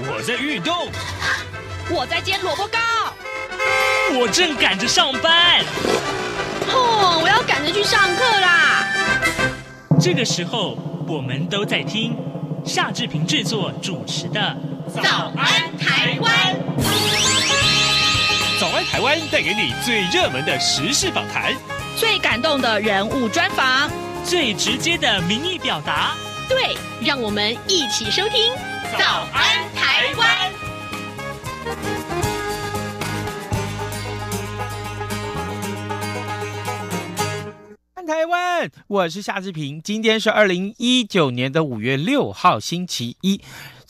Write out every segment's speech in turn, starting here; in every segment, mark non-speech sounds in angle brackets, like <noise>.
我在运动，我在煎萝卜糕，我正赶着上班。哦，我要赶着去上课啦！这个时候，我们都在听夏志平制作主持的《早安台湾》。早安台湾带给你最热门的时事访谈，最感动的人物专访，最直接的民意表达。对，让我们一起收听。早安，台湾！台湾！我是夏志平，今天是二零一九年的五月六号，星期一。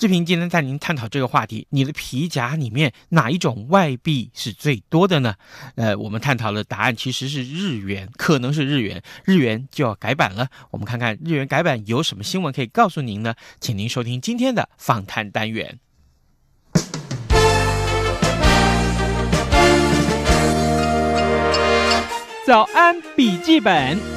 视频今天带您探讨这个话题，你的皮夹里面哪一种外币是最多的呢？呃，我们探讨的答案其实是日元，可能是日元，日元就要改版了。我们看看日元改版有什么新闻可以告诉您呢？请您收听今天的访谈单元。早安，笔记本。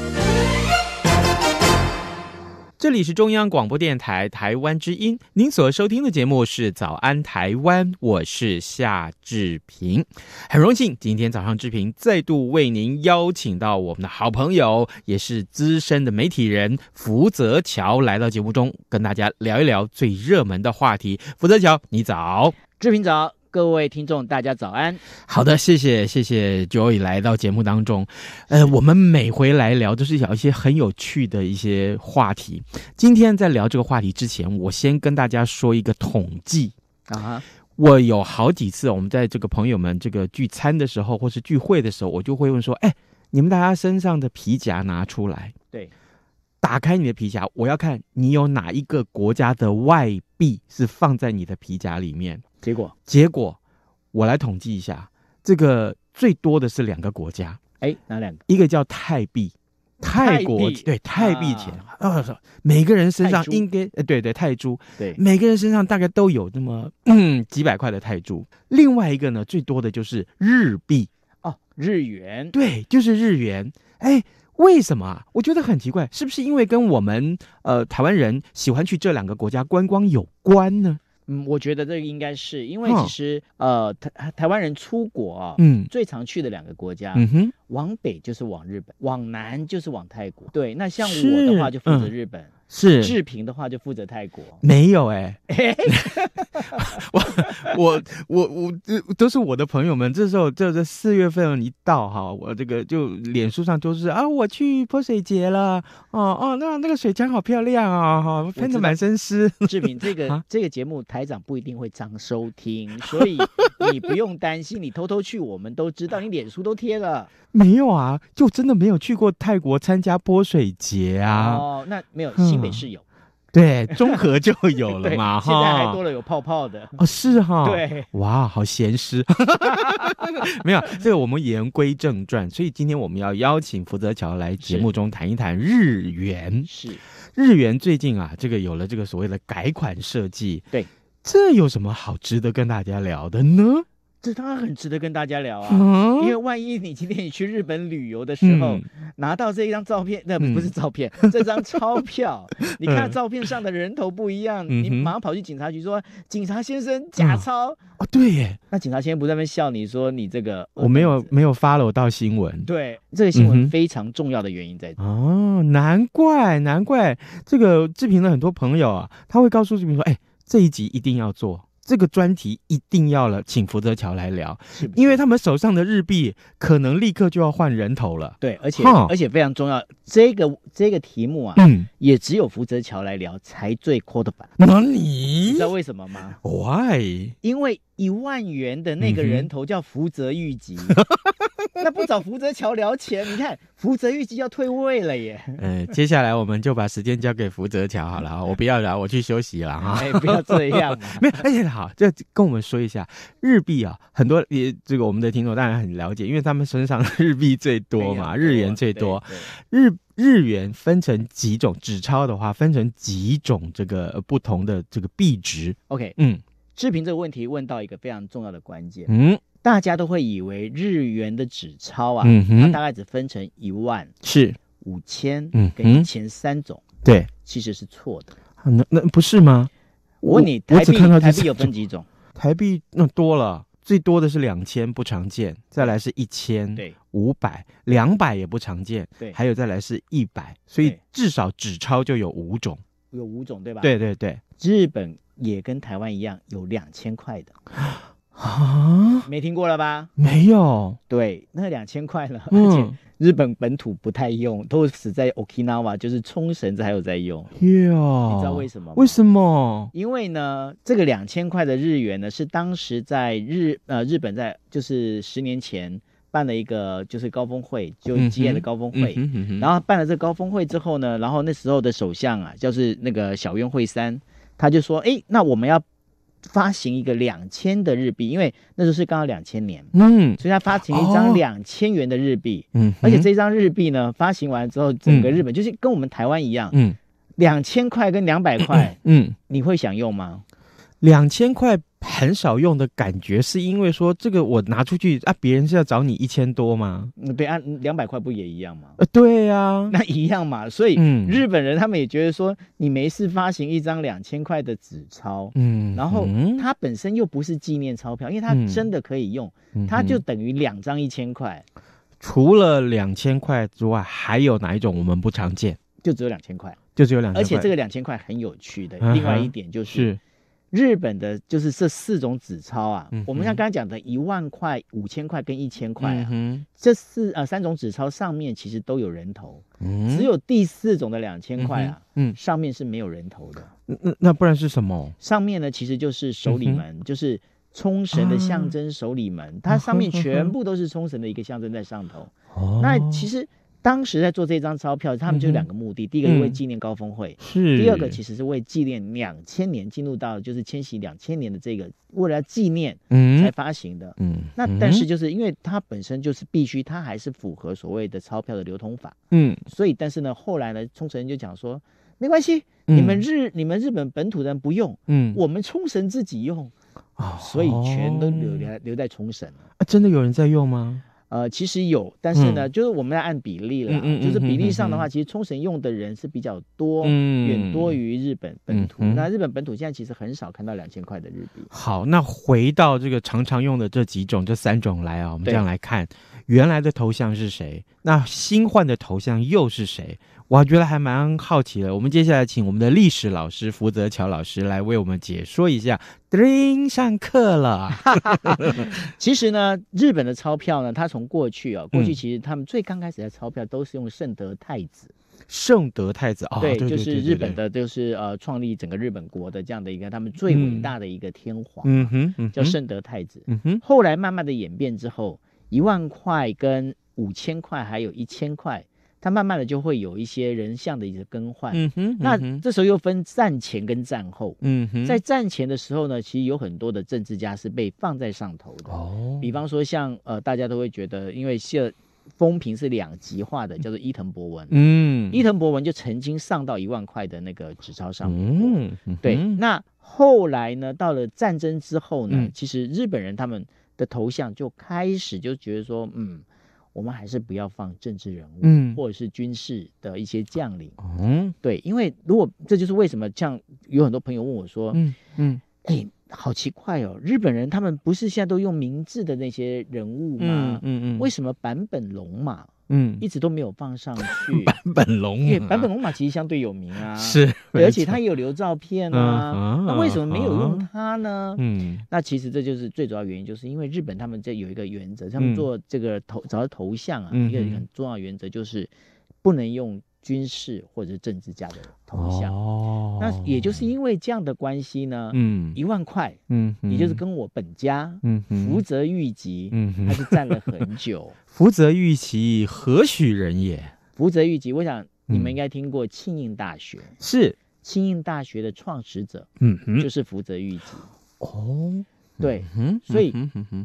这里是中央广播电台台湾之音，您所收听的节目是《早安台湾》，我是夏志平，很荣幸今天早上志平再度为您邀请到我们的好朋友，也是资深的媒体人福泽桥来到节目中，跟大家聊一聊最热门的话题。福泽桥，你早，志平早。各位听众，大家早安。好的，谢谢谢谢 Joy 来到节目当中。呃，我们每回来聊都是聊一些很有趣的一些话题。今天在聊这个话题之前，我先跟大家说一个统计啊。我有好几次，我们在这个朋友们这个聚餐的时候，或是聚会的时候，我就会问说：哎，你们大家身上的皮夹拿出来，对，打开你的皮夹，我要看你有哪一个国家的外币是放在你的皮夹里面。结果，结果，我来统计一下，这个最多的是两个国家，哎，哪两个？一个叫泰币，泰国对泰币钱，每个人身上应该，呃，对对泰铢，对，每个人身上大概都有那么几百块的泰铢。另外一个呢，最多的就是日币，哦，日元，对，就是日元。哎，为什么啊？我觉得很奇怪，是不是因为跟我们呃台湾人喜欢去这两个国家观光有关呢？嗯，我觉得这个应该是因为其实，呃，台台湾人出国啊，嗯，最常去的两个国家。往北就是往日本，往南就是往泰国。对，那像我的话就负责日本，是志平的话就负责泰国。没有哎，<laughs> <laughs> 我我我我都是我的朋友们。这时候这这四月份一到哈，我这个就脸书上都是啊，我去泼水节了哦哦，那那个水枪好漂亮啊哈，喷得满身 <laughs> 湿。志平这个这个节目台长不一定会常收听，所以你不用担心，你偷偷去我们都知道，你脸书都贴了。没有啊，就真的没有去过泰国参加泼水节啊。哦，那没有新北市有，对，中和就有了嘛 <laughs> 哈。现在还多了有泡泡的哦，是哈，对，哇，好咸湿。<laughs> 没有，这个我们言归正传，所以今天我们要邀请福泽桥来节目中谈一谈日元。是，日元最近啊，这个有了这个所谓的改款设计，对，这有什么好值得跟大家聊的呢？这当然很值得跟大家聊啊，因为万一你今天你去日本旅游的时候拿到这一张照片，那不是照片，这张钞票，<laughs> 你看照片上的人头不一样，你马上跑去警察局说警察先生假钞哦，对耶，那警察先生不在那边笑你说你这个我没有没有发了到新闻，对这个新闻非常重要的原因在哦，难怪难怪这个志平的很多朋友啊，他会告诉志平说，哎，这一集一定要做。这个专题一定要了，请福泽桥来聊，因为他们手上的日币可能立刻就要换人头了。对，而且而且非常重要，这个这个题目啊，嗯，也只有福泽桥来聊才最 u o t 版。那你知道为什么吗？Why？因为一万元的那个人头叫福泽谕吉。<laughs> <laughs> 那不找福泽桥聊钱？你看福泽预计要退位了耶。嗯，接下来我们就把时间交给福泽桥好了啊！我不要聊，我去休息了哈。<laughs> 不要这样，<laughs> 没有。哎、好，这跟我们说一下日币啊，很多也这个我们的听众当然很了解，因为他们身上日币最多嘛，日元最多。日日元分成几种纸钞的话，分成几种这个不同的这个币值。OK，嗯，志平这个问题问到一个非常重要的关键，嗯。大家都会以为日元的纸钞啊，它大概只分成一万、是五千、嗯跟一千三种。对，其实是错的。那那不是吗？我问你，台币台币有分几种？台币那多了，最多的是两千，不常见；再来是一千，对，五百，两百也不常见。对，还有再来是一百，所以至少纸钞就有五种，有五种对吧？对对对，日本也跟台湾一样有两千块的。<gasps> 啊，没听过了吧？没有。对，那两千块了，而且日本本土不太用，都死在 Okinawa 就是冲绳才有在用。哟，你知道为什么？为什么？因为呢，这个两千块的日元呢，是当时在日呃日本在就是十年前办了一个就是高峰会，就纪念的高峰会。然后办了这高峰会之后呢，然后那时候的首相啊，就是那个小渊惠三，他就说，哎，那我们要。发行一个两千的日币，因为那时候是刚好两千年，嗯，所以他发行一张两千元的日币，嗯，而且这张日币呢，发行完之后，整个日本就是跟我们台湾一样，嗯，两千块跟两百块，嗯，你会想用吗？两千块。很少用的感觉，是因为说这个我拿出去啊，别人是要找你一千多吗？对，啊，两百块不也一样吗？呃，对呀，那一样嘛。所以日本人他们也觉得说，你没事发行一张两千块的纸钞，嗯，然后它本身又不是纪念钞票，因为它真的可以用，它就等于两张一千块。除了两千块之外，还有哪一种我们不常见？就只有两千块，就只有两千。而且这个两千块很有趣的，另外一点就是。日本的就是这四种纸钞啊，我们像刚刚讲的一万块、五千块跟一千块啊，这四呃三种纸钞上面其实都有人头，只有第四种的两千块啊，嗯，上面是没有人头的。那那不然是什么？上面呢其实就是手里门，<laughs> 就是冲绳的象征手里门，它上面全部都是冲绳的一个象征在上头。那其实。当时在做这张钞票，他们就两个目的：，第一个为纪念高峰会，是；，第二个其实是为纪念两千年进入到就是千徙两千年的这个，为了纪念才发行的。嗯，那但是就是因为它本身就是必须，它还是符合所谓的钞票的流通法。嗯，所以但是呢，后来呢，冲绳人就讲说，没关系，你们日你们日本本土人不用，嗯，我们冲绳自己用，啊，所以全都留留留在冲绳了。啊，真的有人在用吗？呃，其实有，但是呢，就是我们要按比例了、嗯。就是比例上的话，其实冲绳用的人是比较多，远多于日本本土。那日本本土现在其实很少看到两千块的日币。好，那回到这个常常用的这几种，这三种来啊，我们这样来看。原来的头像是谁？那新换的头像又是谁？我觉得还蛮好奇的。我们接下来请我们的历史老师福泽桥老师来为我们解说一下。叮，上课了。其实呢，日本的钞票呢，它从过去啊，过去其实他们最刚开始的钞票都是用圣德太子。圣德太子啊，对，就是日本的，就是呃，创立整个日本国的这样的一个他们最伟大的一个天皇，嗯哼，叫圣德太子。嗯哼，后来慢慢的演变之后。一万块、跟五千块、还有一千块，它慢慢的就会有一些人像的一个更换。嗯哼。那这时候又分战前跟战后。嗯哼。在战前的时候呢，其实有很多的政治家是被放在上头的。哦。比方说像呃，大家都会觉得，因为这风评是两极化的，叫做伊藤博文。嗯。伊藤博文就曾经上到一万块的那个纸钞上面。嗯。对。那后来呢，到了战争之后呢，其实日本人他们。的头像就开始就觉得说，嗯，我们还是不要放政治人物，嗯，或者是军事的一些将领，嗯，对，因为如果这就是为什么，像有很多朋友问我说，嗯嗯，哎，好奇怪哦，日本人他们不是现在都用名字的那些人物吗？嗯嗯，为什么版本龙马？嗯，一直都没有放上去。<laughs> 版本龙马，版本龙马其实相对有名啊，是，而且他也有留照片啊，那为什么没有用他呢？嗯，那其实这就是最主要原因，就是因为日本他们这有一个原则，他们做这个头，找到头像啊，一个很重要原则就是不能用。军事或者政治家的头像哦，那也就是因为这样的关系呢，嗯，一万块，嗯，也就是跟我本家，嗯福泽谕吉，嗯嗯，还是站了很久。<laughs> 福泽谕吉何许人也？福泽谕吉，我想你们应该听过庆应大学，是庆应大学的创始者，嗯就是福泽谕吉。哦。对，所以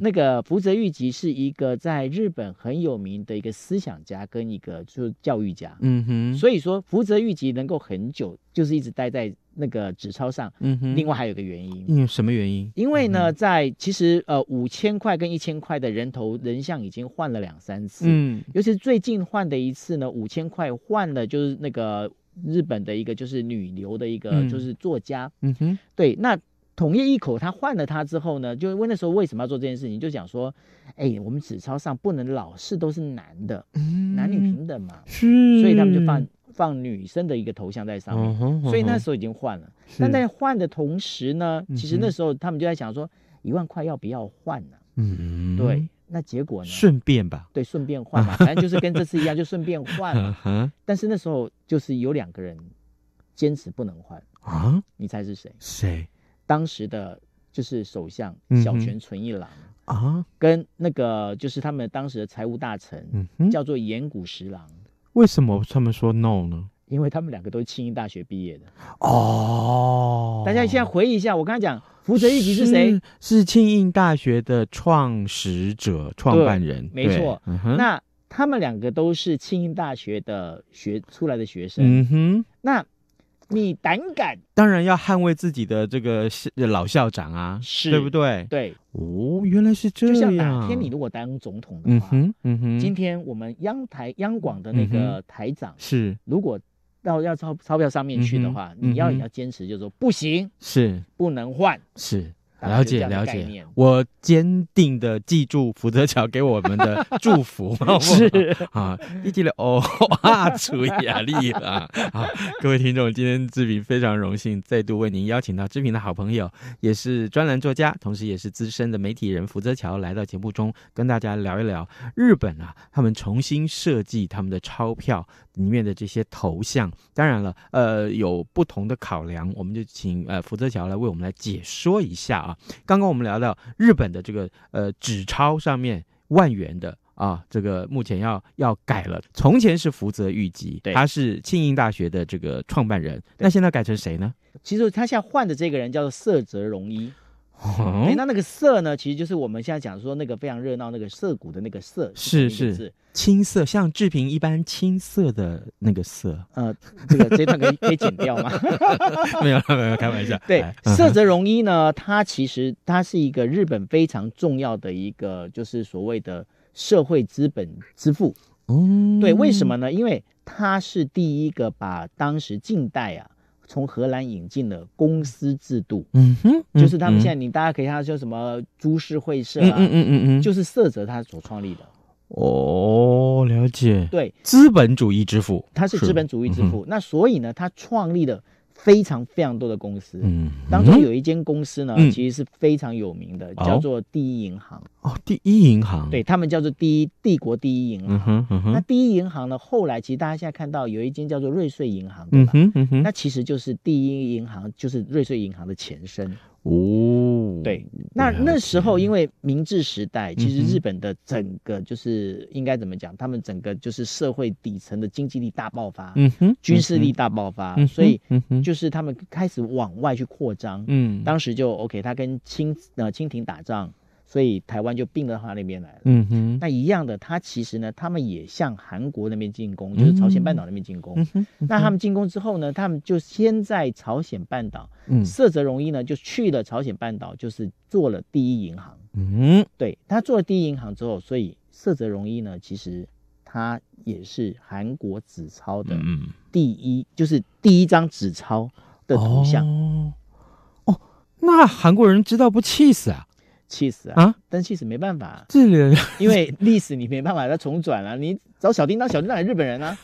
那个福泽谕吉是一个在日本很有名的一个思想家跟一个就是教育家。嗯哼，所以说福泽谕吉能够很久就是一直待在那个纸钞上。嗯哼，另外还有一个原因，嗯，什么原因？因为呢，在其实呃五千块跟一千块的人头人像已经换了两三次。嗯，尤其是最近换的一次呢，五千块换了就是那个日本的一个就是女流的一个就是作家。嗯哼，对，那。统一一口，他换了他之后呢，就问那时候为什么要做这件事情，就讲说，哎，我们纸钞上不能老是都是男的，男女平等嘛，是，所以他们就放放女生的一个头像在上面，所以那时候已经换了，但在换的同时呢，其实那时候他们就在想说，一万块要不要换呢？嗯，对，那结果呢？顺便吧，对，顺便换嘛，反正就是跟这次一样，就顺便换了。<laughs> 但是那时候就是有两个人坚持不能换啊，你猜是谁？谁？当时的就是首相小泉纯一郎啊，跟那个就是他们当时的财务大臣叫做岩谷十郎，为什么他们说 no 呢？因为他们两个都是庆应大学毕业的哦。大家现在回忆一下，我刚才讲福泽谕吉是谁？是庆应大学的创始者、创办人，没错。那他们两个都是庆应大学的学出来的学生。嗯哼，那。你胆敢？当然要捍卫自己的这个老校长啊，是，对不对？对，哦，原来是这样。就像哪天你如果当总统的话，嗯哼，嗯哼，今天我们央台央广的那个台长是，如果到要钞钞票上面去的话，你要也要坚持，就说不行，是不能换，是。了解了解，我坚定的记住福泽桥给我们的祝福 <laughs> 是啊，一记了哦，<laughs> 啊，出雅丽了啊！各位听众，今天志平非常荣幸再度为您邀请到志平的好朋友，也是专栏作家，同时也是资深的媒体人福泽桥来到节目中跟大家聊一聊日本啊，他们重新设计他们的钞票里面的这些头像，当然了，呃，有不同的考量，我们就请呃福泽桥来为我们来解说一下啊。刚刚我们聊到日本的这个呃纸钞上面万元的啊，这个目前要要改了。从前是福泽谕吉，他是庆应大学的这个创办人，那现在改成谁呢？其实他现在换的这个人叫做涩泽荣一。哎，那那个色呢？其实就是我们现在讲说那个非常热闹那个涩谷的那个色，是是青色，像志平一般青色的那个色。<laughs> 呃，这个这段可以可以剪掉吗？<laughs> 没有没有，开玩笑。对，<laughs> 色泽容易呢，它其实它是一个日本非常重要的一个就是所谓的社会资本之父。哦，对，为什么呢？因为它是第一个把当时近代啊。从荷兰引进了公司制度，嗯，哼，就是他们现在你大家可以看叫什么株式会社，嗯嗯嗯嗯，就是色泽他所创立的，哦，了解，对，资本主义之父，他是资本主义之父，那所以呢，他创立的。非常非常多的公司，嗯，当中有一间公司呢，其实是非常有名的，叫做第一银行哦，第一银行，对他们叫做第一帝国第一银行，嗯嗯那第一银行呢，后来其实大家现在看到有一间叫做瑞穗银行，嗯吧？嗯那其实就是第一银行，就是瑞穗银行的前身。哦，对，那那时候因为明治时代，其实日本的整个就是应该怎么讲，他们整个就是社会底层的经济力大爆发，嗯哼，军事力大爆发，所以就是他们开始往外去扩张，嗯，当时就 OK，他跟清呃清廷打仗。所以台湾就并到他那边来了。嗯哼，那一样的，他其实呢，他们也向韩国那边进攻，就是朝鲜半岛那边进攻。那他们进攻之后呢，他们就先在朝鲜半岛，色泽容一呢就去了朝鲜半岛，就是做了第一银行。嗯，对他做了第一银行之后，所以色泽容一呢，其实他也是韩国纸钞的第一，就是第一张纸钞的图像。哦，那韩国人知道不气死啊？气死啊！但气死没办法，因为历史你没办法，再重转了。你找小叮当，小叮当是日本人啊。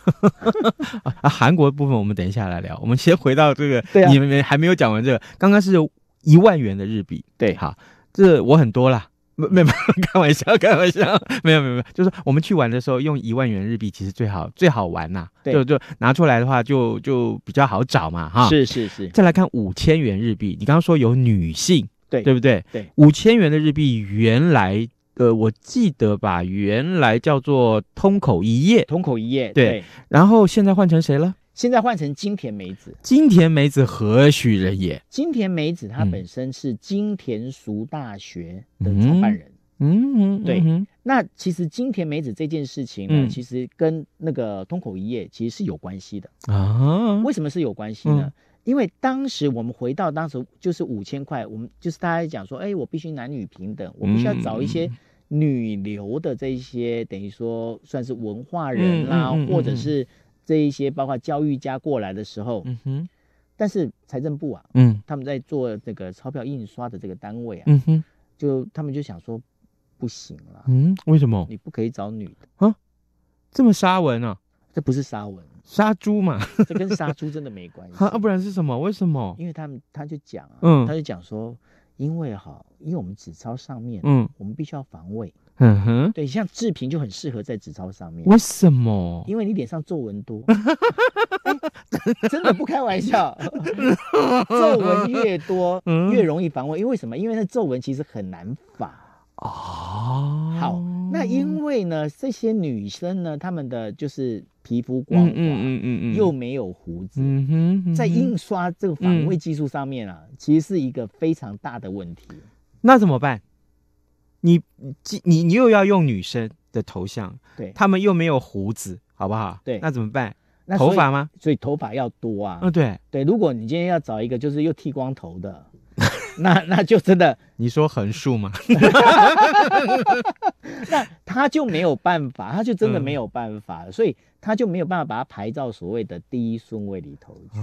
<laughs> 啊韩国部分我们等一下来聊。我们先回到这个，你们没还没有讲完这个。刚刚是一万元的日币，对，好，这我很多了，没没，<laughs> 开玩笑，开玩笑，<laughs> 没有没有没有，就是我们去玩的时候用一万元日币，其实最好最好玩呐，就就拿出来的话就就比较好找嘛，哈。是是是。再来看五千元日币，你刚刚说有女性。对对不对？对，五千元的日币，原来呃，我记得吧，原来叫做通口一夜，通口一夜，对。然后现在换成谁了？现在换成金田美子。金田美子何许人也？金田美子她本身是金田塾大学的创办人。嗯嗯。对。那其实金田美子这件事情呢，其实跟那个通口一夜其实是有关系的啊。为什么是有关系呢？因为当时我们回到当时就是五千块，我们就是大家讲说，哎，我必须男女平等，我必须要找一些女流的这一些，等于说算是文化人啦，或者是这一些包括教育家过来的时候，嗯哼，但是财政部啊，嗯，他们在做这个钞票印刷的这个单位啊，嗯哼，就他们就想说不行了，嗯，为什么？你不可以找女的？啊，这么沙文啊？这不是沙文。杀猪嘛，<laughs> 这跟杀猪真的没关系。啊，不然是什么？为什么？因为他们，他就讲啊，他就讲说，因为哈，因为我们纸钞上面，嗯，我们必须要防卫，嗯哼，对，像志平就很适合在纸钞上面。为什么？因为你脸上皱纹多，<laughs> 真的不开玩笑，<laughs> 皱纹越多越容易防卫，因为什么？因为那皱纹其实很难防。哦，好，那因为呢，这些女生呢，她们的就是皮肤光滑，嗯嗯嗯嗯，又没有胡子，嗯哼，在印刷这个防卫技术上面啊，其实是一个非常大的问题。那怎么办？你你你又要用女生的头像，对，她们又没有胡子，好不好？对，那怎么办？那头发吗？所以头发要多啊。嗯，对对，如果你今天要找一个就是又剃光头的，<laughs> 那那就真的。你说横竖吗？<laughs> 那他就没有办法，他就真的没有办法，所以他就没有办法把它排到所谓的第一顺位里头去。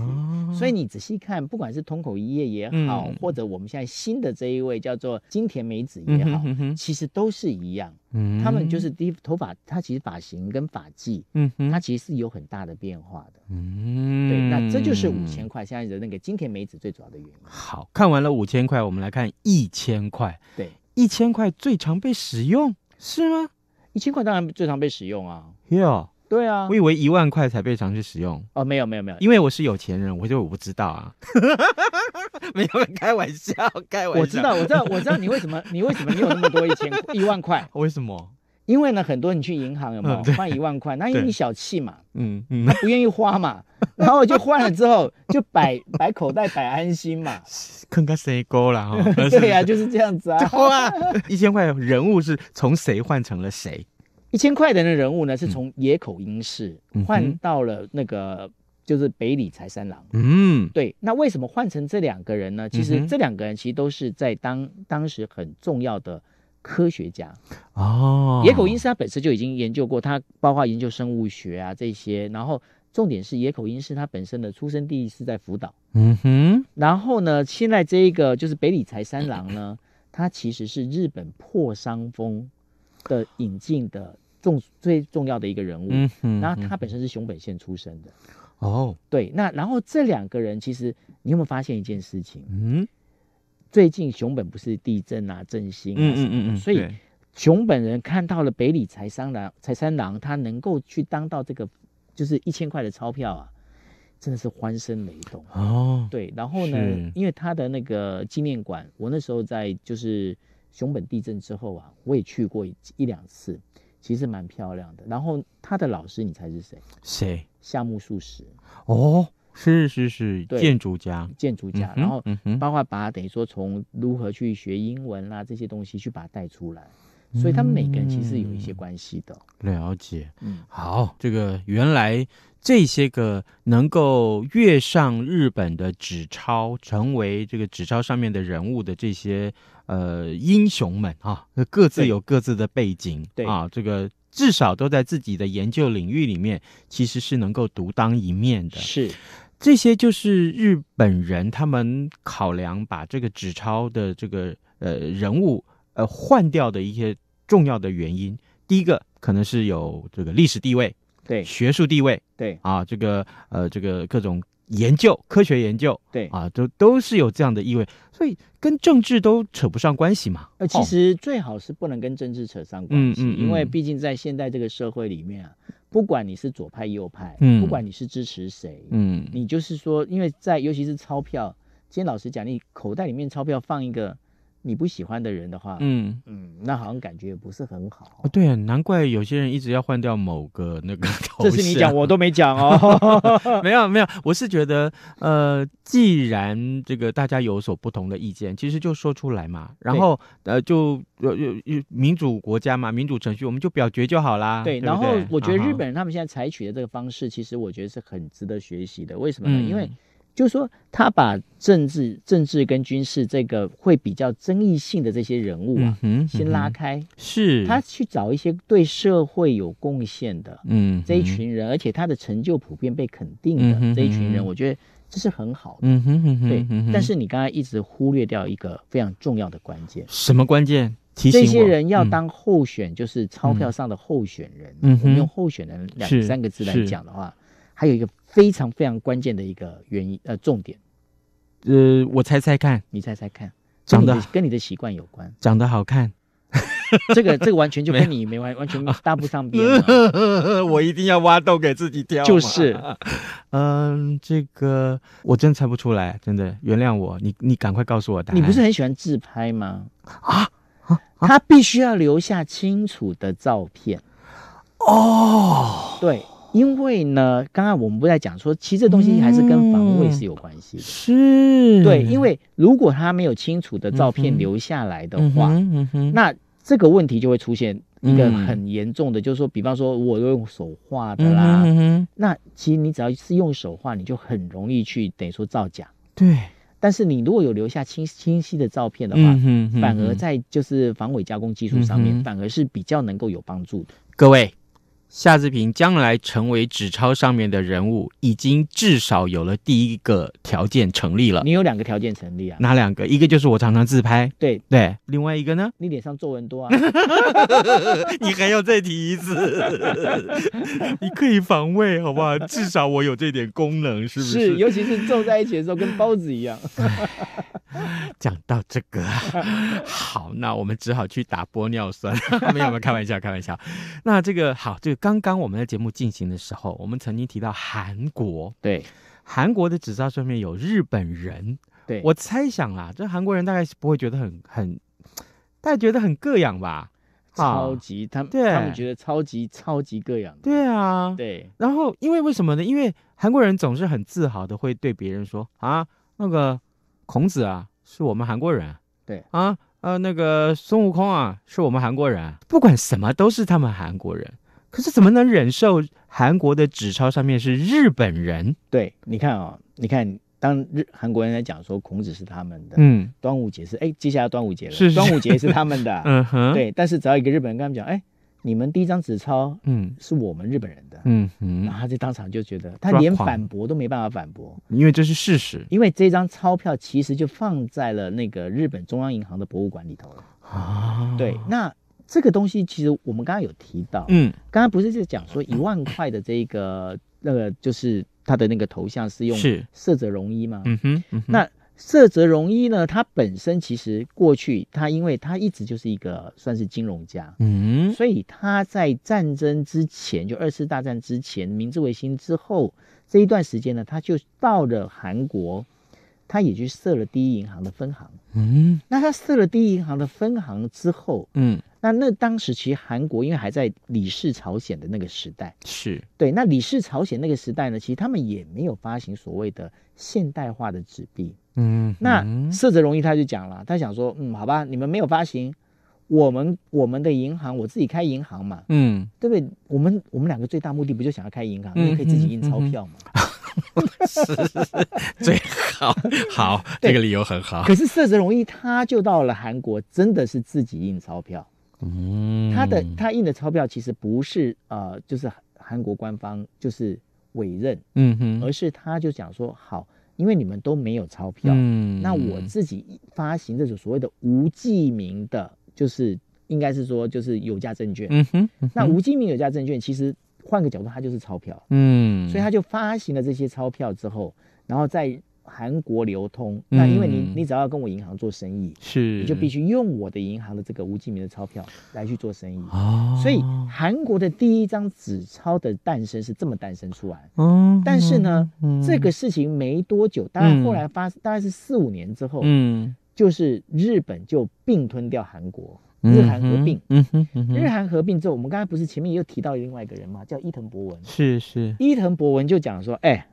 所以你仔细看，不管是通口一叶也好，或者我们现在新的这一位叫做金田美子也好，其实都是一样。嗯，他们就是第一头发，他其实发型跟发际，嗯，他其实是有很大的变化的。嗯，对，那这就是五千块现在的那个金田美子最主要的原因。好看完了五千块，我们来看一千。千块，对，一千块最常被使用，是吗？一千块当然最常被使用啊。哟，对啊，我以为一万块才被常去使用。哦，没有没有没有，因为我是有钱人，我就我不知道啊。<laughs> 没有开玩笑，开玩笑。我知道我知道我知道你为什么你为什么你有那么多一千 <laughs> 一万块？为什么？因为呢，很多你去银行有没有换一万块？那因为小气嘛，嗯，嗯，他不愿意花嘛，<laughs> 然后就换了之后就摆摆口袋，摆安心嘛，<laughs> 坑个谁勾了哈。<laughs> 对呀，就是这样子啊。哇，一千块人物是从谁换成了谁？一千块的人物呢，是从野口英世换到了那个就是北里财三郎。嗯，对。那为什么换成这两个人呢？其实这两个人其实都是在当当时很重要的。科学家哦，野口英世他本身就已经研究过，他包括研究生物学啊这些，然后重点是野口英世他本身的出生地是在福岛，嗯哼。然后呢，现在这一个就是北理财三郎呢，他其实是日本破伤风的引进的重最重要的一个人物，嗯哼。然后他本身是熊本县出生的，哦，对。那然后这两个人其实你有没有发现一件事情？嗯。最近熊本不是地震啊，振兴，嗯嗯嗯嗯，所以熊本人看到了北里财三郎，财三郎他能够去当到这个，就是一千块的钞票啊，真的是欢声雷动哦。对，然后呢，因为他的那个纪念馆，我那时候在就是熊本地震之后啊，我也去过一一两次，其实蛮漂亮的。然后他的老师，你猜是谁？谁？夏目漱石。哦。是是是，建筑家，建筑家，然后包括把等于说从如何去学英文啦这些东西去把它带出来，所以他们每个人其实有一些关系的了解。嗯，好，这个原来这些个能够跃上日本的纸钞，成为这个纸钞上面的人物的这些呃英雄们啊，各自有各自的背景，对啊，这个至少都在自己的研究领域里面，其实是能够独当一面的，是。这些就是日本人他们考量把这个纸钞的这个呃人物呃换掉的一些重要的原因。第一个可能是有这个历史地位，对，学术地位，对，啊，这个呃，这个各种。研究，科学研究，对啊，都都是有这样的意味，所以跟政治都扯不上关系嘛。呃，其实最好是不能跟政治扯上关系，因为毕竟在现代这个社会里面啊，不管你是左派右派，不管你是支持谁，嗯，你就是说，因为在尤其是钞票，今天老师讲，你口袋里面钞票放一个。你不喜欢的人的话，嗯嗯，那好像感觉不是很好。对啊，难怪有些人一直要换掉某个那个头像。这是你讲，我都没讲哦。<laughs> 没有没有，我是觉得，呃，既然这个大家有所不同的意见，其实就说出来嘛。然后，呃，就又又民主国家嘛，民主程序，我们就表决就好啦。对。然后，我觉得日本人他们现在采取的这个方式，其实我觉得是很值得学习的。为什么呢？因为。就是说，他把政治、政治跟军事这个会比较争议性的这些人物啊，先拉开，是他去找一些对社会有贡献的这一群人，而且他的成就普遍被肯定的这一群人，我觉得这是很好的。对。但是你刚才一直忽略掉一个非常重要的关键，什么关键？提醒这些人要当候选，就是钞票上的候选人。嗯，用“候选人”两三个字来讲的话，还有一个。非常非常关键的一个原因，呃，重点，呃，我猜猜看，你猜猜看，长得跟你的习惯有关，长得好看，<laughs> 这个这个完全就跟你没完完全搭不上边。<laughs> 我一定要挖洞给自己跳。就是，<laughs> 嗯，这个我真猜不出来，真的，原谅我，你你赶快告诉我答案。你不是很喜欢自拍吗？啊啊，他必须要留下清楚的照片。哦，对。因为呢，刚刚我们不在讲说，其实这东西还是跟防伪是有关系的。是对，因为如果他没有清楚的照片留下来的话，那这个问题就会出现一个很严重的，就是说，比方说，我用手画的啦，那其实你只要是用手画，你就很容易去等于说造假。对。但是你如果有留下清清晰的照片的话，反而在就是防伪加工技术上面，反而是比较能够有帮助的。各位。夏志平将来成为纸钞上面的人物，已经至少有了第一个条件成立了。你有两个条件成立啊？哪两个？一个就是我常常自拍，对对。另外一个呢？你脸上皱纹多啊！<laughs> 你还要再提一次？<laughs> 你可以防卫好不好？至少我有这点功能，是不是？是，尤其是皱在一起的时候，跟包子一样。<laughs> <laughs> 讲到这个，<laughs> 好，那我们只好去打玻尿酸，<laughs> 没有没有，开玩笑，开玩笑。那这个好，就刚刚我们的节目进行的时候，我们曾经提到韩国，对，韩国的纸钞上面有日本人，对我猜想啦，这韩国人大概是不会觉得很很，大家觉得很膈应吧？超级，他们他们觉得超级超级膈痒，对啊，对。然后因为为什么呢？因为韩国人总是很自豪的会对别人说啊，那个。孔子啊，是我们韩国人。对啊，呃，那个孙悟空啊，是我们韩国人。不管什么都是他们韩国人。可是怎么能忍受韩国的纸钞上面是日本人？对，你看啊，你看，当日韩国人在讲说孔子是他们的，嗯，端午节是，哎，接下来端午节了，是端午节是他们的，<laughs> 嗯哼，对。但是只要一个日本人跟他们讲，哎。你们第一张纸钞，嗯，是我们日本人的，嗯嗯，然后就当场就觉得他连反驳都没办法反驳，因为这是事实。因为这张钞票其实就放在了那个日本中央银行的博物馆里头了啊。对，那这个东西其实我们刚刚有提到，嗯，刚刚不是就讲说一万块的这个那个就是他的那个头像是用是色者容衣吗？嗯哼，那。色泽容一呢？他本身其实过去他，因为他一直就是一个算是金融家，嗯，所以他在战争之前，就二次大战之前，明治维新之后这一段时间呢，他就到了韩国。他也去设了第一银行的分行，嗯，那他设了第一银行的分行之后，嗯，那那当时其实韩国因为还在李氏朝鲜的那个时代，是对，那李氏朝鲜那个时代呢，其实他们也没有发行所谓的现代化的纸币，嗯，那色泽容易他就讲了，他想说，嗯，好吧，你们没有发行，我们我们的银行我自己开银行嘛，嗯，对不对？我们我们两个最大目的不就想要开银行，我们可以自己印钞票嘛。<laughs> 是 <laughs> 最好好，这个理由很好。可是色泽容易，他就到了韩国，真的是自己印钞票。嗯，他的他印的钞票其实不是呃，就是韩国官方就是委任，嗯哼，而是他就讲说好，因为你们都没有钞票，嗯，那我自己发行这种所谓的无记名的，就是应该是说就是有价证券，嗯哼，那无记名有价证券其实。换个角度，它就是钞票，嗯，所以他就发行了这些钞票之后，然后在韩国流通。那因为你，你只要跟我银行做生意，是，你就必须用我的银行的这个无记名的钞票来去做生意。哦，所以韩国的第一张纸钞的诞生是这么诞生出来。嗯，但是呢，这个事情没多久，大概后来发，大概是四五年之后，嗯，就是日本就并吞掉韩国。日韩合并，嗯哼，日韩合并之后，我们刚才不是前面又提到另外一个人吗？叫伊藤博文，是是，伊藤博文就讲说，哎，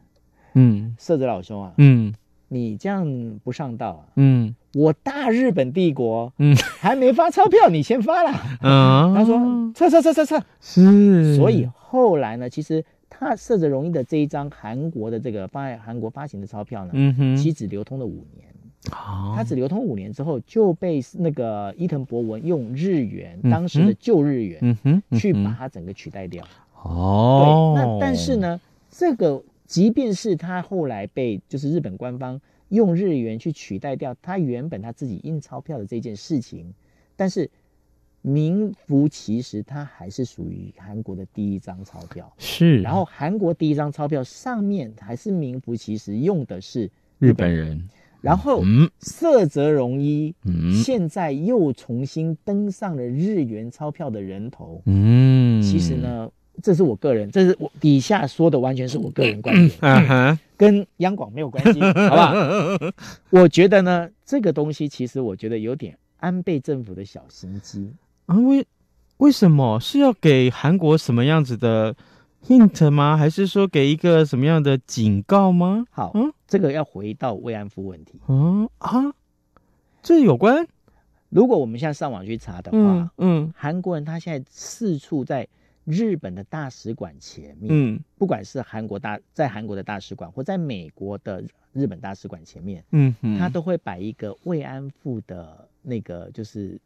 嗯，色泽老兄啊，嗯，你这样不上道啊，嗯，我大日本帝国，嗯，还没发钞票，你先发了，嗯，<laughs> 他说撤撤撤撤撤，是，所以后来呢，其实他涩泽容易的这一张韩国的这个发韩国发行的钞票呢，嗯哼，只流通了五年。它只流通五年之后就被那个伊藤博文用日元，当时的旧日元，嗯去把它整个取代掉。哦，那但是呢，这个即便是他后来被就是日本官方用日元去取代掉，他原本他自己印钞票的这件事情，但是名副其实，它还是属于韩国的第一张钞票。是。然后韩国第一张钞票上面还是名副其实用的是日本人。然后，色泽容一，现在又重新登上了日元钞票的人头。嗯，其实呢，这是我个人，这是我底下说的，完全是我个人观点，跟央广没有关系，<laughs> 好吧？我觉得呢，这个东西其实我觉得有点安倍政府的小心机。啊，为为什么是要给韩国什么样子的？hint 吗？还是说给一个什么样的警告吗？好，嗯，这个要回到慰安妇问题。嗯啊，这有关。如果我们现在上网去查的话，嗯，韩国人他现在四处在日本的大使馆前面，嗯，不管是韩国大在韩国的大使馆，或在美国的日本大使馆前面，嗯，他都会摆一个慰安妇的那个就是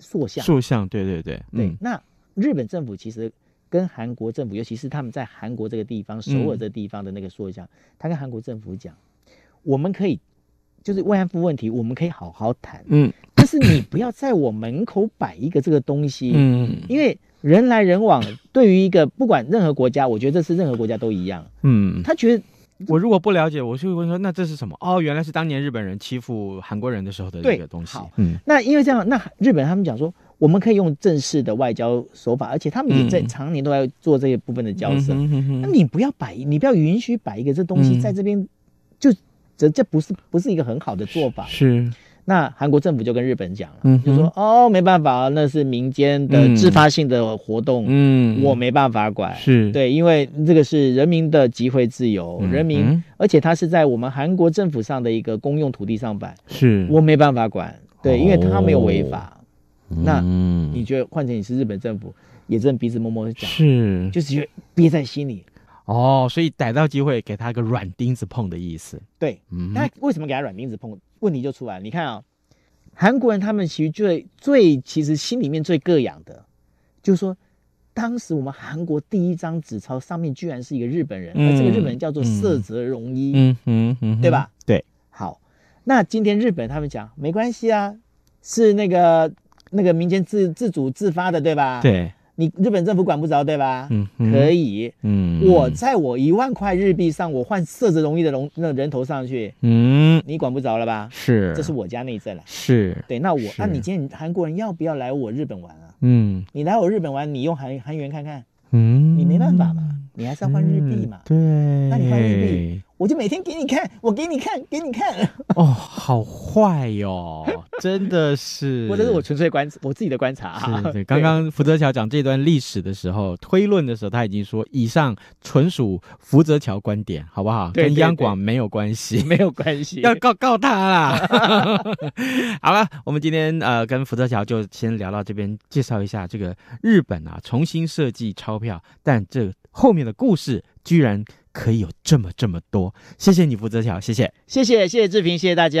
塑像。塑像，对对对，对。那日本政府其实。跟韩国政府，尤其是他们在韩国这个地方、首尔这地方的那个说讲，他跟韩国政府讲，我们可以就是慰安妇问题，我们可以好好谈，嗯，但是你不要在我门口摆一个这个东西，嗯，因为人来人往，对于一个不管任何国家，我觉得是任何国家都一样，嗯，他觉得我如果不了解，我就问说，那这是什么？哦，原来是当年日本人欺负韩国人的时候的一个东西，嗯，那因为这样，那日本他们讲说。我们可以用正式的外交手法，而且他们也在常年都在做这些部分的交涉。那你不要摆，你不要允许摆一个这东西在这边，就这这不是不是一个很好的做法？是。那韩国政府就跟日本讲了，就说哦，没办法，那是民间的自发性的活动，嗯，我没办法管。是对，因为这个是人民的集会自由，人民，而且它是在我们韩国政府上的一个公用土地上摆，是我没办法管。对，因为他没有违法。那你觉得，换成你是日本政府，也睁鼻子摸摸讲，是，就直接憋在心里，哦，所以逮到机会给他个软钉子碰的意思。对，那为什么给他软钉子碰？问题就出来了。你看啊，韩国人他们其实最最其实心里面最膈痒的，就是说，当时我们韩国第一张纸钞上面居然是一个日本人，而这个日本人叫做色泽荣一，嗯嗯嗯，对吧？对。好，那今天日本他们讲没关系啊，是那个。那个民间自自主自发的，对吧？对，你日本政府管不着，对吧？嗯，可以。嗯，我在我一万块日币上，我换色泽容易的龙那人头上去。嗯，你管不着了吧？是，这是我家内政了。是对，那我，那你今天韩国人要不要来我日本玩啊？嗯，你来我日本玩，你用韩韩元看看。嗯，你没办法嘛，你还是要换日币嘛。对，那你换日币。我就每天给你看，我给你看，<laughs> 给你看。哦，好坏哟，<laughs> 真的是。我这是我纯粹观我自己的观察。是，刚刚福泽桥讲这段历史的时候，推论的时候，他已经说以上纯属福泽桥观点，好不好？跟央广没有关系，<laughs> 没有关系。要告告他啦。好了，我们今天呃，跟福泽桥就先聊到这边，介绍一下这个日本啊，重新设计钞票，但这后面的故事居然。可以有这么这么多，谢谢你负泽桥，谢谢，谢谢，谢谢志平，谢谢大家。